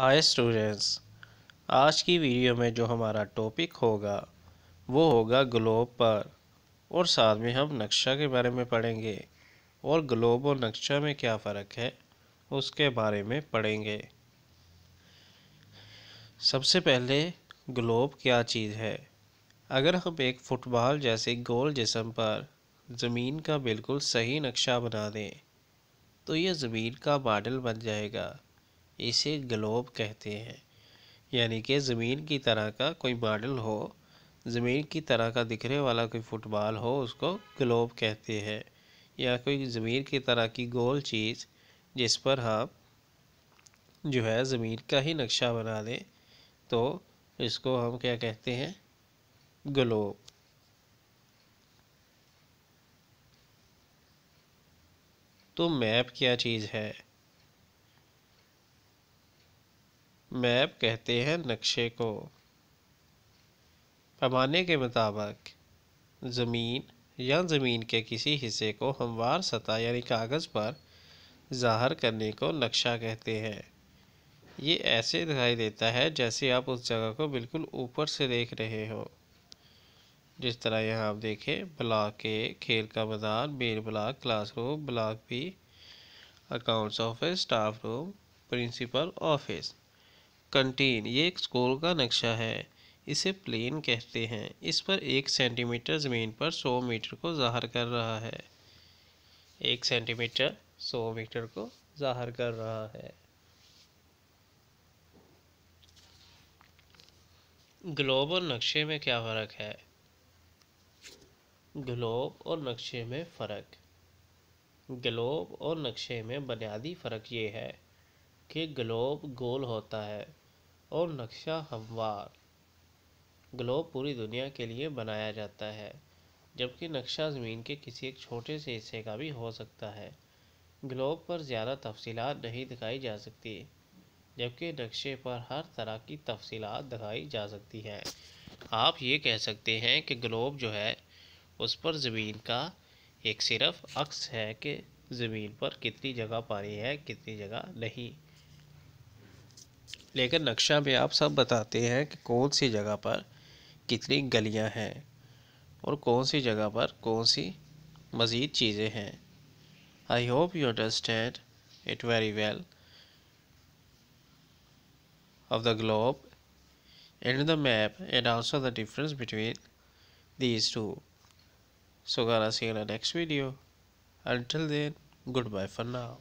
hi students आज की video में जो हमारा टॉपिक होगा वो होगा ग्लोब पर और साथ में हम नक्शा के बारे में पढ़ेंगे और ग्लोब और नक्शा में क्या फ़र्क है उसके बारे में पढ़ेंगे सबसे पहले ग्लोब क्या चीज़ है अगर हम एक फुटबॉल जैसे गोल जिसम पर ज़मीन का बिल्कुल सही नक्शा बना दें तो यह ज़मीन का मॉडल बन जाएगा इसे ग्लोब कहते हैं यानी कि ज़मीन की तरह का कोई मॉडल हो ज़मीन की तरह का दिखने वाला कोई फुटबॉल हो उसको ग्लोब कहते हैं या कोई ज़मीन की तरह की गोल चीज़ जिस पर हम हाँ जो है ज़मीन का ही नक्शा बना दें तो इसको हम क्या कहते हैं ग्लोब तो मैप क्या चीज़ है मैप कहते हैं नक्शे को पैमाने के मुताबिक ज़मीन या ज़मीन के किसी हिस्से को हमवार सतह यानी कागज़ पर ज़ाहर करने को नक्शा कहते हैं ये ऐसे दिखाई देता है जैसे आप उस जगह को बिल्कुल ऊपर से देख रहे हो जिस तरह यहाँ आप देखें ब्लॉक के खेल का मैदान main block classroom block B accounts office staff room principal office canteen ये एक स्कोर का नक्शा है इसे प्लेन कहते हैं इस पर एक सेंटीमीटर ज़मीन पर सौ मीटर को ज़ाहर कर रहा है एक सेंटीमीटर सौ मीटर को ज़ाहर कर रहा है ग्लोब और नक्शे में क्या फ़र्क है ग्लोब और नक्शे में फ़र्क ग्लोब और नक्शे में बुनियादी फ़र्क ये है कि ग्लोब गोल होता है और नक्शा हमवार ग्लोब पूरी दुनिया के लिए बनाया जाता है जबकि नक्शा ज़मीन के किसी एक छोटे से हिस्से का भी हो सकता है ग्लोब पर ज़्यादा तफसीलात नहीं दिखाई जा सकती जबकि नक्शे पर हर तरह की तफसीलात दिखाई जा सकती हैं आप ये कह सकते हैं कि ग्लोब जो है उस पर ज़मीन का एक सिर्फ अक्स है कि ज़मीन पर कितनी जगह पानी है कितनी जगह नहीं लेकिन नक्शा में आप सब बताते हैं कि कौन सी जगह पर कितनी गलियां हैं और कौन सी जगह पर कौन सी मज़ीद चीज़ें हैं I hope you understand it very well of the globe and the map and also the difference between these two so gonna see next video until then good bye for now